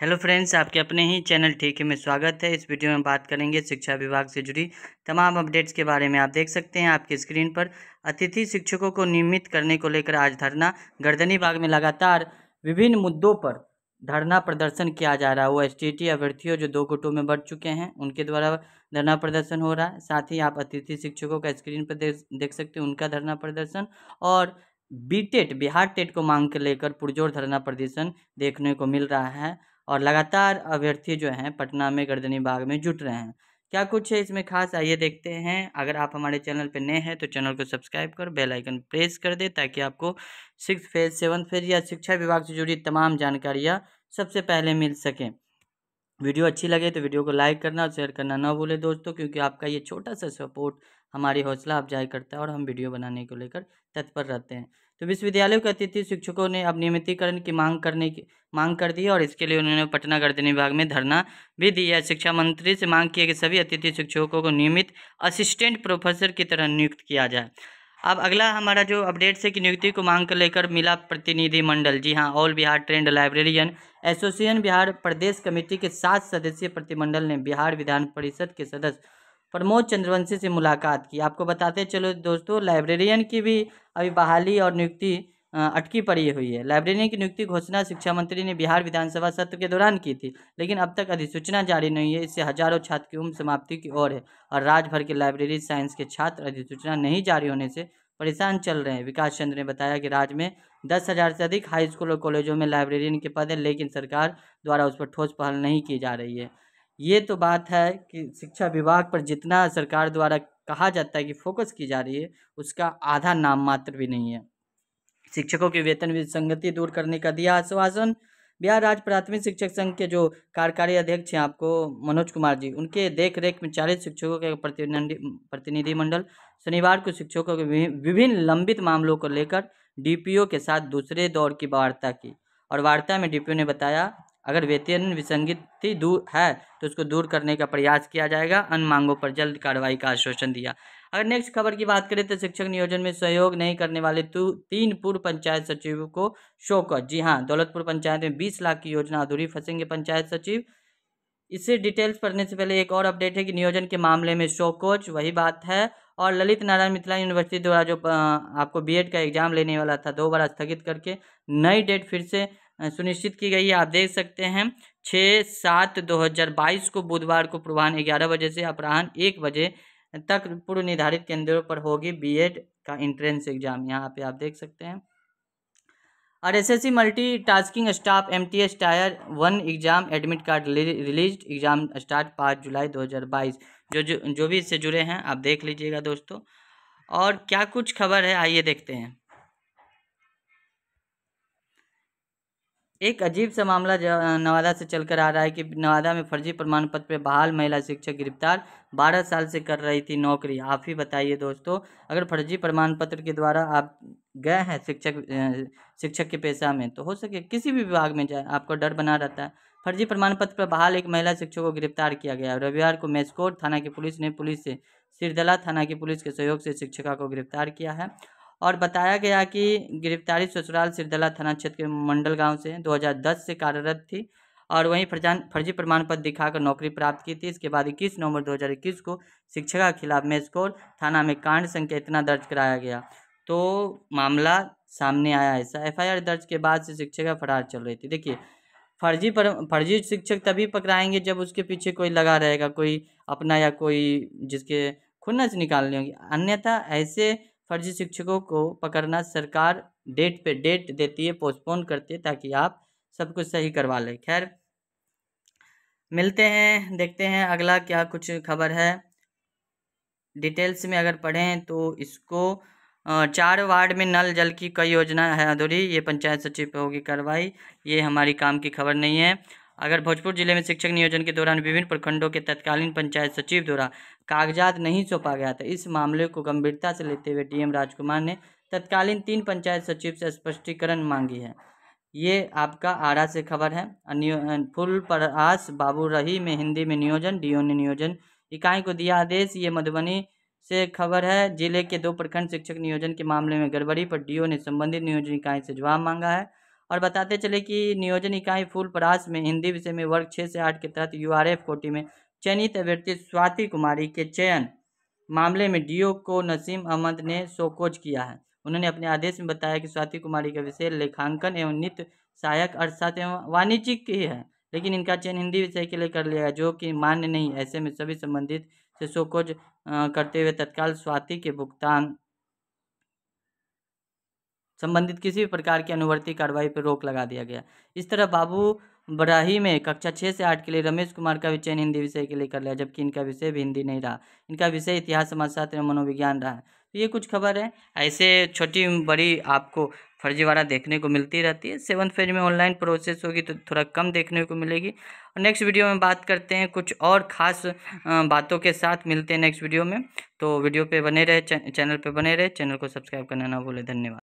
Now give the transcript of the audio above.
hello friends आपके अपने ही channel है में स्वागत है इस वीडियो में बात करेंगे शिक्षा विभाग से जुड़ी तमाम अपडेट्स के बारे में आप देख सकते हैं आपकी स्क्रीन पर अतिथि शिक्षकों को नियमित करने को लेकर आज धरना गर्दनी बाग में लगातार विभिन्न मुद्दों पर धरना प्रदर्शन किया जा रहा है वो एस टी अभ्यर्थियों जो दो गुटों में बढ़ चुके हैं उनके द्वारा धरना प्रदर्शन हो रहा है साथ ही आप अतिथि शिक्षकों का स्क्रीन पर देख सकते हैं उनका धरना प्रदर्शन और बीटेट बिहार टेट को मांग के लेकर पुरजोर धरना प्रदर्शन देखने को मिल रहा है और लगातार अभ्यर्थी जो हैं पटना में गर्दनी बाग में जुट रहे हैं क्या कुछ है इसमें खास आइए देखते हैं अगर आप हमारे चैनल पर नए हैं तो चैनल को सब्सक्राइब कर बेल आइकन प्रेस कर दें ताकि आपको सिक्स फेज सेवन फेज या शिक्षा विभाग से जुड़ी तमाम जानकारियाँ सबसे पहले मिल सकें वीडियो अच्छी लगे तो वीडियो को लाइक करना और शेयर करना ना भूले दोस्तों क्योंकि आपका ये छोटा सा सपोर्ट हमारी हौसला अफजाई करता है और हम वीडियो बनाने को लेकर तत्पर रहते हैं तो विश्वविद्यालय के अतिथि शिक्षकों ने अब नियमितीकरण की मांग करने की मांग कर दी और इसके लिए उन्होंने पटना गर्दन विभाग में धरना भी दिया शिक्षा मंत्री से मांग की है कि सभी अतिथि शिक्षकों को नियमित असिस्टेंट प्रोफेसर की तरह नियुक्त किया जाए अब अगला हमारा जो अपडेट्स है कि नियुक्ति को मांग कर लेकर मिला प्रतिनिधिमंडल जी हाँ all Bihar trained librarian association Bihar प्रदेश कमेटी के सात सदस्यीय प्रतिमंडल ने बिहार विधान परिषद के सदस्य प्रमोद चंद्रवंशी से मुलाकात की आपको बताते चलो दोस्तों लाइब्रेरियन की भी अभी बहाली और नियुक्ति अटकी पड़ी हुई है लाइब्रेरियन की नियुक्ति घोषणा शिक्षा मंत्री ने बिहार विधानसभा सत्र के दौरान की थी लेकिन अब तक अधिसूचना जारी नहीं है इससे हजारों छात्र की उम्र समाप्ति की ओर है और राज्य भर के लाइब्रेरी साइंस के छात्र अधिसूचना नहीं जारी होने से परेशान चल रहे हैं विकास चंद्र ने बताया कि राज्य में दस हज़ार से अधिक हाई स्कूल और कॉलेजों में लाइब्रेरियन के पद हैं लेकिन सरकार द्वारा उस पर ठोस पहल नहीं की जा रही है ये तो बात है कि शिक्षा विभाग पर जितना सरकार द्वारा कहा जाता है कि फोकस की जा रही है उसका आधा नाम मात्र भी नहीं है शिक्षकों के वेतन विसंगति दूर करने का दिया आश्वासन बिहार राज्य प्राथमिक शिक्षक संघ के जो कार्यकारी अध्यक्ष हैं आपको मनोज कुमार जी उनके देख रेख में चालीस शिक्षकों के प्रतिनिधि प्रतिनिधिमंडल शनिवार को शिक्षकों के विभिन्न लंबित मामलों को लेकर डीपीओ के साथ दूसरे दौर की वार्ता की और वार्ता में डीपीओ ने बताया अगर वेतन विसंगति दूर है तो उसको दूर करने का प्रयास किया जाएगा अन्य मांगों पर जल्द कार्रवाई का आश्वासन दिया अगर नेक्स्ट खबर की बात करें तो शिक्षक नियोजन में सहयोग नहीं करने वाले तीन पूर्व पंचायत सचिवों को शोकत जी हाँ दौलतपुर पंचायत में बीस लाख की योजना अधूरी फंसेंगे पंचायत सचिव इससे डिटेल्स पढ़ने से पहले एक और अपडेट है कि नियोजन के मामले में शोकोच वही बात है और ललित नारायण मिथिला यूनिवर्सिटी द्वारा जो आपको बीएड का एग्जाम लेने वाला था दो बार स्थगित करके नई डेट फिर से सुनिश्चित की गई है आप देख सकते हैं छः सात दो हज़ार बाईस को बुधवार को पूर्वाहन ग्यारह बजे से अपराह्न एक बजे तक पूर्व निर्धारित केंद्रों पर होगी बीएड का इंट्रेंस एग्जाम यहाँ पे आप देख सकते हैं और S S multi tasking staff M T S tier one exam admit card release exam start पाँच जुलाई 2022 जो जो जो भी इससे जुड़े हैं आप देख लीजिएगा दोस्तों और क्या कुछ खबर है आइए देखते हैं एक अजीब सा मामला नवादा से चलकर आ रहा है कि नवादा में फर्जी प्रमाण पत्र पर बहाल महिला शिक्षक गिरफ्तार बारह साल से कर रही थी नौकरी आप ही बताइए दोस्तों अगर फर्जी प्रमाण पत्र के द्वारा आप गए हैं शिक्षक शिक्षक के पेशा में तो हो सके किसी भी विभाग में जाए आपको डर बना रहता है फर्जी प्रमाण पत्र पर बहाल एक महिला शिक्षक को गिरफ्तार किया गया रविवार को मेस्कोट थाना की पुलिस ने पुलिस से सिरदला थाना की पुलिस के सहयोग से शिक्षिका को गिरफ्तार किया है और बताया गया कि गिरफ्तारी ससुराल सिरदला थाना क्षेत्र के मंडल गांव से 2010 से कार्यरत थी और वहीं फर्जान फर्जी प्रमाण पत्र दिखाकर नौकरी प्राप्त की थी इसके बाद इक्कीस नवंबर 2021 को शिक्षिका के खिलाफ मेजकोर थाना में कांड संख्या इतना दर्ज कराया गया तो मामला सामने आया ऐसा एफ दर्ज के बाद से शिक्षिका फरार चल रही थी देखिए फर्जी पर फर्जी शिक्षक तभी पकड़ाएंगे जब उसके पीछे कोई लगा रहेगा कोई अपना या कोई जिसके खुन्नस निकालनी होगी अन्यथा ऐसे फर्जी शिक्षकों को पकड़ना सरकार डेट पे डेट देती है पोस्टपोन करती है ताकि आप सब कुछ सही करवा लें खैर मिलते हैं देखते हैं अगला क्या कुछ खबर है डिटेल्स में अगर पढ़ें तो इसको चार वार्ड में नल जल की कई योजना है अधूरी ये पंचायत सचिव पे होगी कार्रवाई ये हमारी काम की खबर नहीं है अगर भोजपुर जिले में शिक्षक नियोजन के दौरान विभिन्न प्रखंडों के तत्कालीन पंचायत सचिव द्वारा कागजात नहीं सौंपा गया था इस मामले को गंभीरता से लेते हुए डीएम राजकुमार ने तत्कालीन तीन पंचायत सचिव से स्पष्टीकरण मांगी है ये आपका आरा से खबर है फुल प्रकाश बाबू रही में हिंदी में नियोजन डी ने नियोजन इकाई को दिया आदेश ये मधुबनी से खबर है जिले के दो प्रखंड शिक्षक नियोजन के मामले में गड़बड़ी पर डीओ ने संबंधित नियोजन इकाई से जवाब मांगा है और बताते चले कि नियोजन इकाई फूलपरास में हिंदी विषय में वर्ग छः से आठ के तहत यू आर एफ कोटी में चयनित अभ्यर्थी स्वाति कुमारी के चयन मामले में डीओ को नसीम अहमद ने शोकोज किया है उन्होंने अपने आदेश में बताया कि स्वाति कुमारी का विषय लेखांकन एवं नित्य सहायक अर्थशास्त्र एवं वाणिज्यिक ही है लेकिन इनका चयन हिंदी विषय के लिए कर लिया जो कि मान्य नहीं ऐसे में सभी संबंधित से शोकोज करते हुए तत्काल स्वाति के भुगतान संबंधित किसी भी प्रकार की अनुवर्ती कार्रवाई पर रोक लगा दिया गया इस तरह बाबू बराही में कक्षा छः से आठ के लिए रमेश कुमार का विचयन हिंदी विषय के लिए कर लिया जबकि इनका विषय भी हिंदी नहीं रहा इनका विषय इतिहास समाजशास्त्र एवं मनोविज्ञान रहा तो ये कुछ खबर है ऐसे छोटी बड़ी आपको फर्जीवाड़ा देखने को मिलती रहती है सेवन्थ फेज में ऑनलाइन प्रोसेस होगी तो थोड़ा कम देखने को मिलेगी और नेक्स्ट वीडियो में बात करते हैं कुछ और ख़ास बातों के साथ मिलते हैं नेक्स्ट वीडियो में तो वीडियो पे बने रहे चैनल पे बने रहे चैनल को सब्सक्राइब करना ना भूले धन्यवाद